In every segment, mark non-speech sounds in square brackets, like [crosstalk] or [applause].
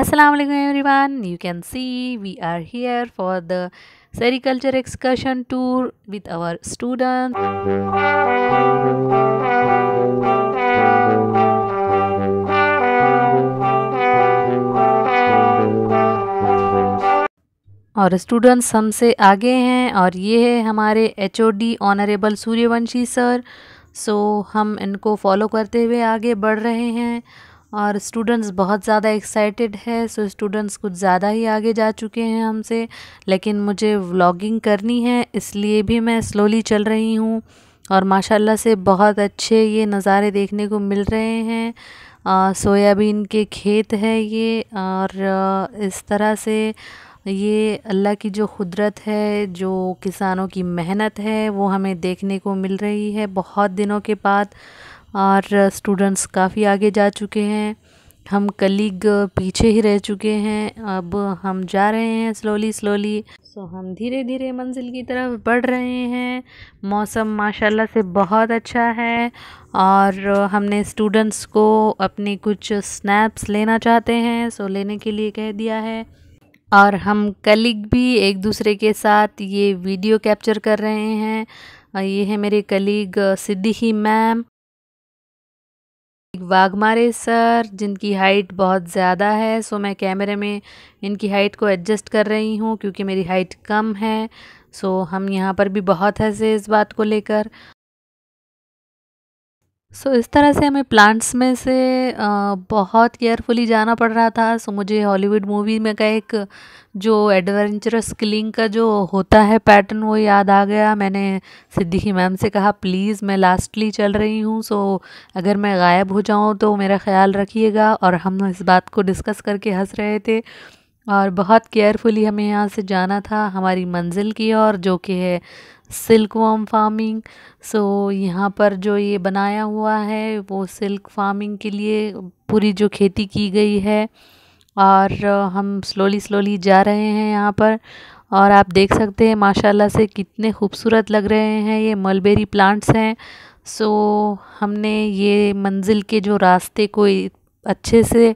Assalamu alaikum everyone you can see we are here for the sericulture excursion tour with our students और students हमसे आगे हैं और ये है हमारे H O D honourable Suryavanshi sir so so, हम इनको फॉलो करते हुए आगे बढ़ रहे हैं और स्टूडेंट्स बहुत ज़्यादा एक्साइटेड है सो so स्टूडेंट्स कुछ ज़्यादा ही आगे जा चुके हैं हमसे लेकिन मुझे व्लॉगिंग करनी है इसलिए भी मैं स्लोली चल रही हूँ और माशाल्लाह से बहुत अच्छे ये नज़ारे देखने को मिल रहे हैं सोयाबीन के खेत है ये और इस तरह से ये अल्लाह की जो कुदरत है जो किसानों की मेहनत है वो हमें देखने को मिल रही है बहुत दिनों के बाद और स्टूडेंट्स काफ़ी आगे जा चुके हैं हम कलीग पीछे ही रह चुके हैं अब हम जा रहे हैं स्लोली स्लोली सो हम धीरे धीरे मंजिल की तरफ बढ़ रहे हैं मौसम माशाल्लाह से बहुत अच्छा है और हमने स्टूडेंट्स को अपने कुछ स्नैप्स लेना चाहते हैं सो लेने के लिए कह दिया है और हम कलीग भी एक दूसरे के साथ ये वीडियो कैप्चर कर रहे हैं ये है मेरे colleague Siddiqui ma'am Waghmare sir जिनकी हाइट बहुत ज़्यादा है सो मैं कैमरे में इनकी हाइट को एडजस्ट कर रही हूँ क्योंकि मेरी हाइट कम है सो हम यहाँ पर भी बहुत हंसे इस बात को लेकर सो so, इस तरह से हमें प्लांट्स में से बहुत केयरफुली जाना पड़ रहा था सो so, मुझे हॉलीवुड मूवी में का एक जो एडवेंचरस किलिंग का जो होता है पैटर्न वो याद आ गया मैंने सिद्दीकी मैम से कहा प्लीज़ मैं लास्टली चल रही हूँ सो so, अगर मैं गायब हो जाऊँ तो मेरा ख्याल रखिएगा और हम इस बात को डिस्कस करके हंस रहे थे और बहुत केयरफुली हमें यहाँ से जाना था हमारी मंजिल की ओर जो कि है सिल्क सिल्कवर्म फार्मिंग सो यहाँ पर जो ये बनाया हुआ है वो सिल्क फार्मिंग के लिए पूरी जो खेती की गई है और हम स्लोली स्लोली जा रहे हैं यहाँ पर और आप देख सकते हैं माशाल्लाह से कितने खूबसूरत लग रहे हैं ये मलबेरी प्लांट्स हैं सो हमने ये मंजिल के जो रास्ते को अच्छे से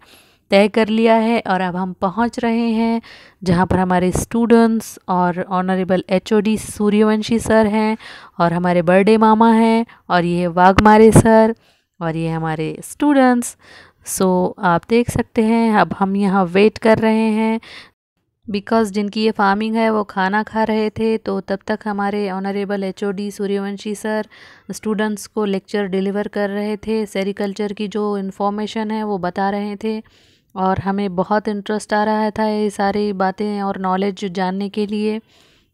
तय कर लिया है और अब हम पहुंच रहे हैं जहां पर हमारे स्टूडेंट्स और ऑनरेबल एचओडी सूर्यवंशी सर हैं और हमारे बर्थडे मामा हैं और ये वाघमारे सर और ये हमारे स्टूडेंट्स सो आप देख सकते हैं अब हम यहाँ वेट कर रहे हैं बिकॉज़ जिनकी ये फार्मिंग है वो खाना खा रहे थे तो तब तक हमारे honourable HOD Suryavanshi sir students को लेक्चर डिलीवर कर रहे थे सेरिकल्चर की जो इन्फॉर्मेशन है वो बता रहे थे और हमें बहुत इंटरेस्ट आ रहा था ये सारी बातें और नॉलेज जानने के लिए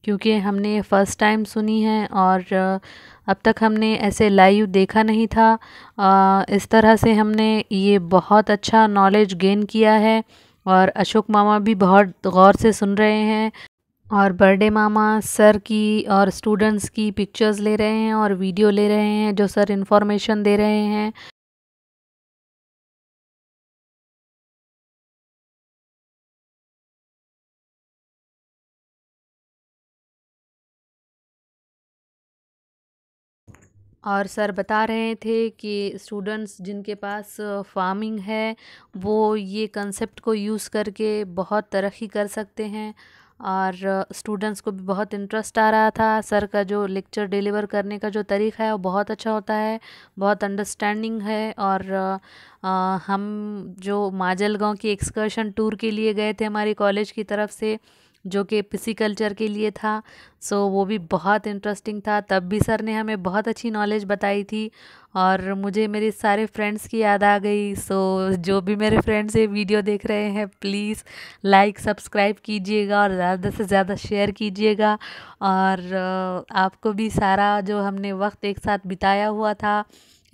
क्योंकि हमने फ़र्स्ट टाइम सुनी है और अब तक हमने ऐसे लाइव देखा नहीं था इस तरह से हमने ये बहुत अच्छा नॉलेज गेन किया है और अशोक मामा भी बहुत गौर से सुन रहे हैं और बर्थडे मामा सर की और स्टूडेंट्स की पिक्चर्स ले रहे हैं और वीडियो ले रहे हैं जो सर इन्फॉर्मेशन दे रहे हैं और सर बता रहे थे कि स्टूडेंट्स जिनके पास फार्मिंग है वो ये कंसेप्ट को यूज़ करके बहुत तरक्की कर सकते हैं और स्टूडेंट्स को भी बहुत इंटरेस्ट आ रहा था सर का जो लेक्चर डिलीवर करने का जो तरीका है वो बहुत अच्छा होता है बहुत अंडरस्टैंडिंग है और हम जो माजल गांव की एक्सकर्शन टूर के लिए गए थे हमारी कॉलेज की तरफ से जो कि कल्चर के लिए था सो so, वो भी बहुत इंटरेस्टिंग था तब भी सर ने हमें बहुत अच्छी नॉलेज बताई थी और मुझे मेरे सारे फ्रेंड्स की याद आ गई सो so, जो भी मेरे फ्रेंड्स ये वीडियो देख रहे हैं प्लीज़ लाइक सब्सक्राइब कीजिएगा और ज़्यादा से ज़्यादा शेयर कीजिएगा और आपको भी सारा जो हमने वक्त एक साथ बिताया हुआ था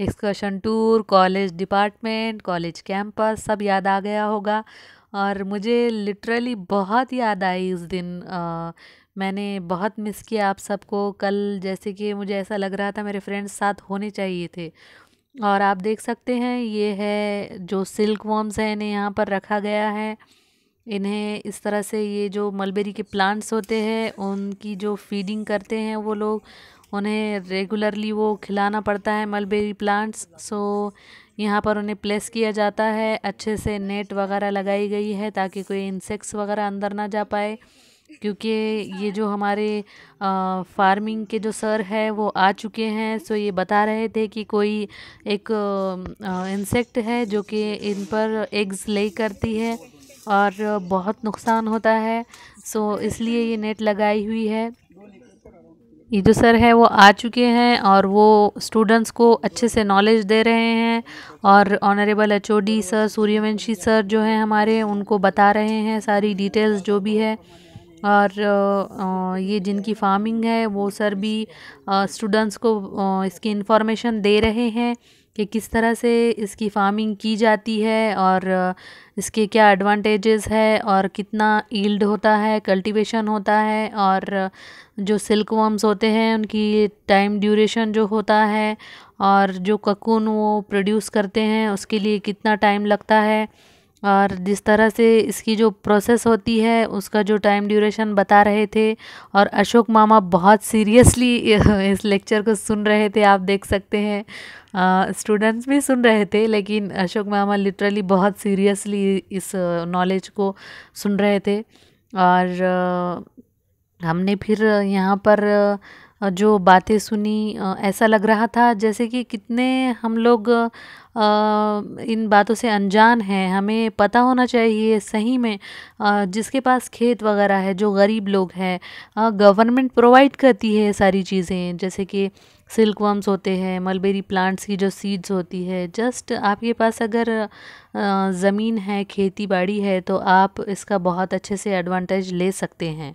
excursion tour college department college campus सब याद आ गया होगा और मुझे लिटरली बहुत याद आई उस दिन आ, मैंने बहुत मिस किया आप सबको कल जैसे कि मुझे ऐसा लग रहा था मेरे फ्रेंड्स साथ होने चाहिए थे और आप देख सकते हैं ये है जो सिल्क वॉर्म्स हैं इन्हें यहाँ पर रखा गया है इन्हें इस तरह से ये जो मलबेरी के प्लांट्स होते हैं उनकी जो फीडिंग करते हैं वो लोग उन्हें रेगुलरली वो खिलाना पड़ता है मलबेरी प्लांट्स सो यहाँ पर उन्हें प्लेस किया जाता है अच्छे से नेट वगैरह लगाई गई है ताकि कोई इंसेक्ट्स वगैरह अंदर ना जा पाए क्योंकि ये जो हमारे आ, फार्मिंग के जो सर है वो आ चुके हैं सो ये बता रहे थे कि कोई एक इंसेक्ट है जो कि इन पर एग्स ले करती है और बहुत नुकसान होता है सो इसलिए ये नेट लगाई हुई है ये जो सर है वो आ चुके हैं और वो स्टूडेंट्स को अच्छे से नॉलेज दे रहे हैं और honourable H sir Suryavanshi sir जो हैं हमारे उनको बता रहे हैं सारी डिटेल्स जो भी है और ये जिनकी फार्मिंग है वो सर भी स्टूडेंट्स को इसकी इन्फॉर्मेशन दे रहे हैं कि किस तरह से इसकी फार्मिंग की जाती है और इसके क्या एडवांटेजेस है और कितना ईल्ड होता है कल्टीवेशन होता है और जो सिल्क वर्म्स होते हैं उनकी टाइम ड्यूरेशन जो होता है और जो ककून वो प्रोड्यूस करते हैं उसके लिए कितना टाइम लगता है और जिस तरह से इसकी जो प्रोसेस होती है उसका जो टाइम ड्यूरेशन बता रहे थे और अशोक मामा बहुत सीरियसली [laughs] इस लेक्चर को सुन रहे थे आप देख सकते हैं स्टूडेंट्स भी सुन रहे थे लेकिन अशोक मामा लिटरली बहुत सीरियसली इस नॉलेज को सुन रहे थे और हमने फिर यहाँ पर जो बातें सुनी ऐसा लग रहा था जैसे कि कितने हम लोग इन बातों से अनजान हैं हमें पता होना चाहिए सही में जिसके पास खेत वगैरह है जो गरीब लोग हैं गवर्नमेंट प्रोवाइड करती है सारी चीज़ें जैसे कि सिल्क वर्म्स होते हैं मलबेरी प्लांट्स की जो सीड्स होती है जस्ट आपके पास अगर ज़मीन है खेती बाड़ी है तो आप इसका बहुत अच्छे से एडवांटेज ले सकते हैं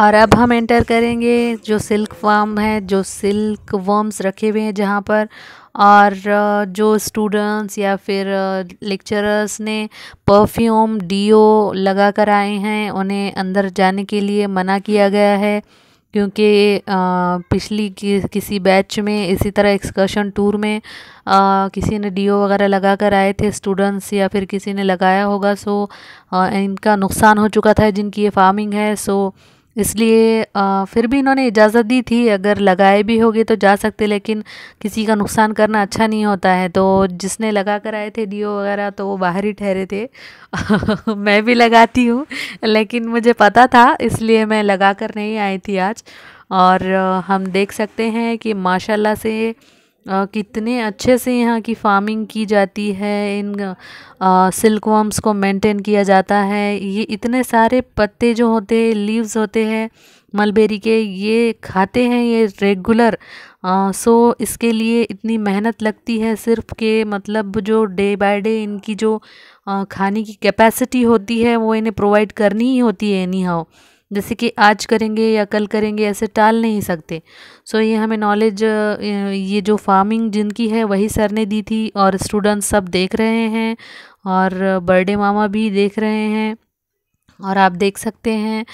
और अब हम एंटर करेंगे जो सिल्क फॉर्म है जो सिल्क वर्म्स रखे हुए हैं जहाँ पर और जो स्टूडेंट्स या फिर लेक्चरर्स ने परफ्यूम डीओ लगा कर आए हैं उन्हें अंदर जाने के लिए मना किया गया है क्योंकि पिछली कि, किसी बैच में इसी तरह एक्सकर्शन टूर में आ, किसी ने डीओ वगैरह लगा कर आए थे स्टूडेंट्स या फिर किसी ने लगाया होगा सो आ, इनका नुकसान हो चुका था जिनकी ये फार्मिंग है सो इसलिए फिर भी इन्होंने इजाज़त दी थी अगर लगाए भी होगे तो जा सकते लेकिन किसी का नुकसान करना अच्छा नहीं होता है तो जिसने लगा कर आए थे डीओ वगैरह तो वो बाहर ही ठहरे थे [laughs] मैं भी लगाती हूँ लेकिन मुझे पता था इसलिए मैं लगा कर नहीं आई थी आज और हम देख सकते हैं कि माशाल्लाह से कितने अच्छे से यहाँ की फार्मिंग की जाती है इन सिल्कवर्म्स को मेंटेन किया जाता है ये इतने सारे पत्ते जो होते हैं लीव्स होते हैं मलबेरी के ये खाते हैं ये रेगुलर आ, सो इसके लिए इतनी मेहनत लगती है सिर्फ के मतलब जो डे बाय डे इनकी जो आ, खाने की कैपेसिटी होती है वो इन्हें प्रोवाइड करनी ही होती है एनी हाउ जैसे कि आज करेंगे या कल करेंगे ऐसे टाल नहीं सकते सो ये हमें नॉलेज ये जो फार्मिंग जिनकी है वही सर ने दी थी और स्टूडेंट्स सब देख रहे हैं और बर्थडे मामा भी देख रहे हैं और आप देख सकते हैं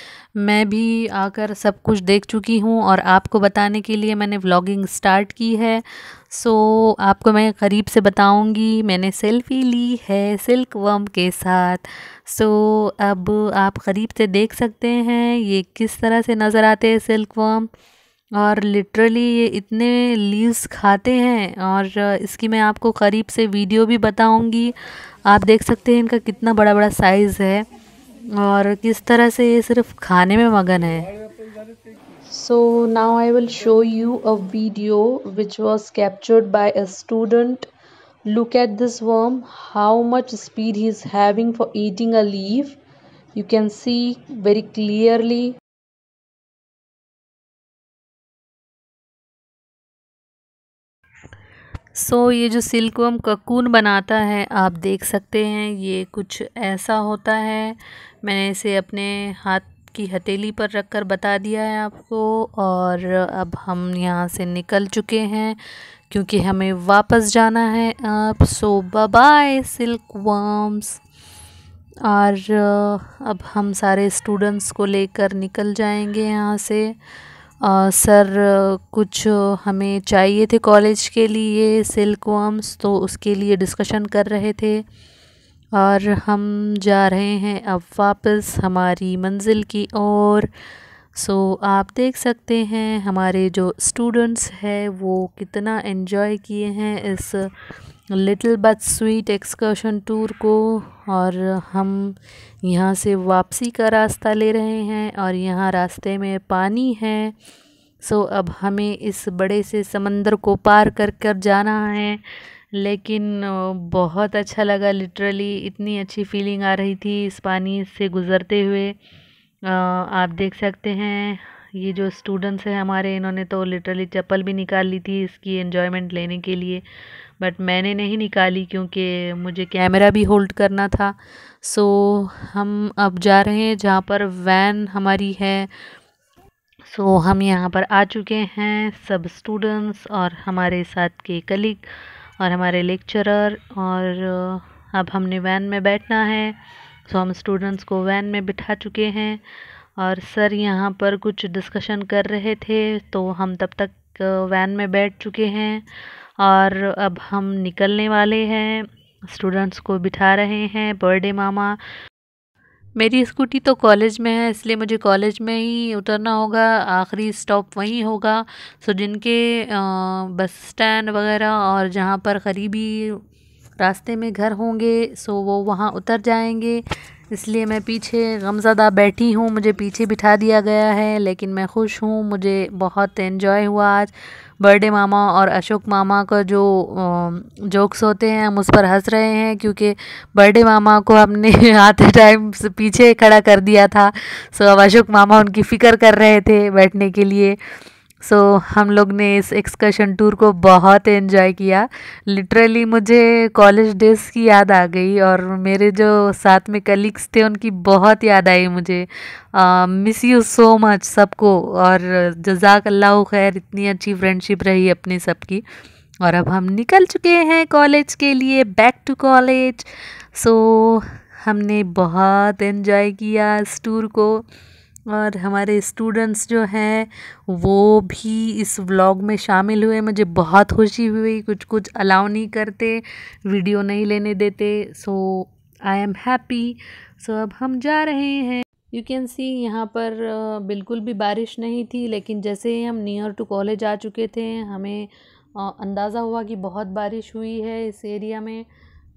मैं भी आकर सब कुछ देख चुकी हूँ और आपको बताने के लिए मैंने व्लॉगिंग स्टार्ट की है सो आपको मैं करीब से बताऊँगी मैंने सेल्फ़ी ली है सिल्क वर्म के साथ सो अब आप करीब से देख सकते हैं ये किस तरह से नज़र आते हैं सिल्क वर्म और लिटरली ये इतने लीव्स खाते हैं और इसकी मैं आपको करीब से वीडियो भी बताऊंगी आप देख सकते हैं इनका कितना बड़ा बड़ा साइज़ है और किस तरह से ये सिर्फ खाने में मगन है so now I will show you a video which was captured by a student look at this worm how much speed he is having for eating a leaf you can see very clearly so so, ये जो सिल्कवम cocoon बनाता है आप देख सकते हैं ये कुछ ऐसा होता है मैंने इसे अपने हाथ की हथेली पर रख कर बता दिया है आपको और अब हम यहाँ से निकल चुके हैं क्योंकि हमें वापस जाना है अब सो बाय सिल्क वर्म्स और अब हम सारे स्टूडेंट्स को लेकर निकल जाएंगे यहाँ से सर कुछ हमें चाहिए थे कॉलेज के लिए सिल्क वर्म्स तो उसके लिए डिस्कशन कर रहे थे और हम जा रहे हैं अब वापस हमारी मंजिल की ओर सो so, आप देख सकते हैं हमारे जो स्टूडेंट्स हैं वो कितना एंजॉय किए हैं इस little but sweet excursion tour को और हम यहाँ से वापसी का रास्ता ले रहे हैं और यहाँ रास्ते में पानी है सो अब हमें इस बड़े से समंदर को पार कर कर जाना है लेकिन बहुत अच्छा लगा लिटरली इतनी अच्छी फीलिंग आ रही थी इस पानी से गुज़रते हुए आप देख सकते हैं ये जो स्टूडेंट्स हैं हमारे इन्होंने तो लिटरली चप्पल भी निकाल ली थी इसकी एन्जॉयमेंट लेने के लिए बट मैंने नहीं निकाली क्योंकि मुझे कैमरा भी होल्ड करना था सो हम अब जा रहे हैं जहाँ पर वैन हमारी है सो हम यहाँ पर आ चुके हैं सब स्टूडेंट्स और हमारे साथ के कलीग और हमारे लेक्चरर और अब हमने वैन में बैठना है सो हम स्टूडेंट्स को वैन में बिठा चुके हैं और सर यहाँ पर कुछ डिस्कशन कर रहे थे तो हम तब तक वैन में बैठ चुके हैं और अब हम निकलने वाले हैं स्टूडेंट्स को बिठा रहे हैं बर्थडे मामा मेरी स्कूटी तो कॉलेज में है इसलिए मुझे कॉलेज में ही उतरना होगा आखिरी स्टॉप वहीं होगा सो जिनके बस स्टैंड वगैरह और जहाँ पर करीबी रास्ते में घर होंगे सो वो वहाँ उतर जाएंगे इसलिए मैं पीछे गमज़दा बैठी हूँ मुझे पीछे बिठा दिया गया है लेकिन मैं खुश हूँ मुझे बहुत इन्जॉय हुआ आज बर्थडे मामा और अशोक मामा का जो जोक्स होते हैं हम उस पर हंस रहे हैं क्योंकि बर्थडे मामा को हमने आते [laughs] टाइम पीछे खड़ा कर दिया था सो अब अशोक मामा उनकी फ़िक्र कर रहे थे बैठने के लिए सो so, हम लोग ने इस एक्सकर्शन टूर को बहुत इन्जॉय किया लिटरली मुझे कॉलेज डेज की याद आ गई और मेरे जो साथ में कलीग्स थे उनकी बहुत याद आई मुझे मिस यू सो मच सबको और जजाक अल्लाह खैर इतनी अच्छी फ्रेंडशिप रही अपनी सबकी और अब हम निकल चुके हैं कॉलेज के लिए बैक टू कॉलेज सो हमने बहुत इन्जॉय किया इस टूर को और हमारे स्टूडेंट्स जो हैं वो भी इस व्लॉग में शामिल हुए मुझे बहुत खुशी हुई कुछ कुछ अलाउ नहीं करते वीडियो नहीं लेने देते सो आई एम हैप्पी सो अब हम जा रहे हैं यू कैन सी यहाँ पर बिल्कुल भी बारिश नहीं थी लेकिन जैसे हम नियर टू कॉलेज आ चुके थे हमें अंदाज़ा हुआ कि बहुत बारिश हुई है इस एरिया में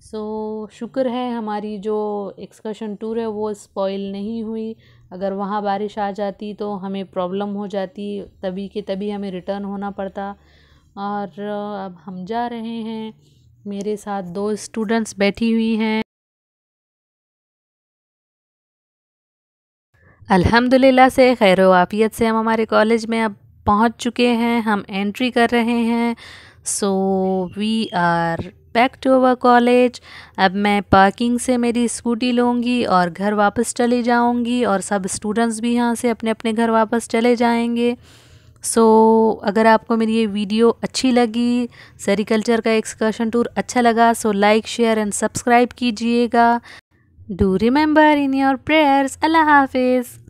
सो so, शुक्र है हमारी जो एक्सकर्शन टूर है वो स्पॉइल नहीं हुई अगर वहाँ बारिश आ जाती तो हमें प्रॉब्लम हो जाती तभी के तभी हमें रिटर्न होना पड़ता और अब हम जा रहे हैं मेरे साथ दो स्टूडेंट्स बैठी हुई हैं अल्हम्दुलिल्लाह से खैर वाफ़ियत से हम हमारे कॉलेज में अब पहुँच चुके हैं हम एंट्री कर रहे हैं so we are back to our college अब मैं पार्किंग से मेरी स्कूटी लूँगी और घर वापस चली जाऊँगी और सब स्टूडेंट्स भी यहाँ से अपने अपने घर वापस चले जाएंगे सो so, अगर आपको मेरी ये वीडियो अच्छी लगी सेरिकल्चर का एक्सकर्शन टूर अच्छा लगा so like share and subscribe कीजिएगा do remember in your prayers अल्लाह हाफिज़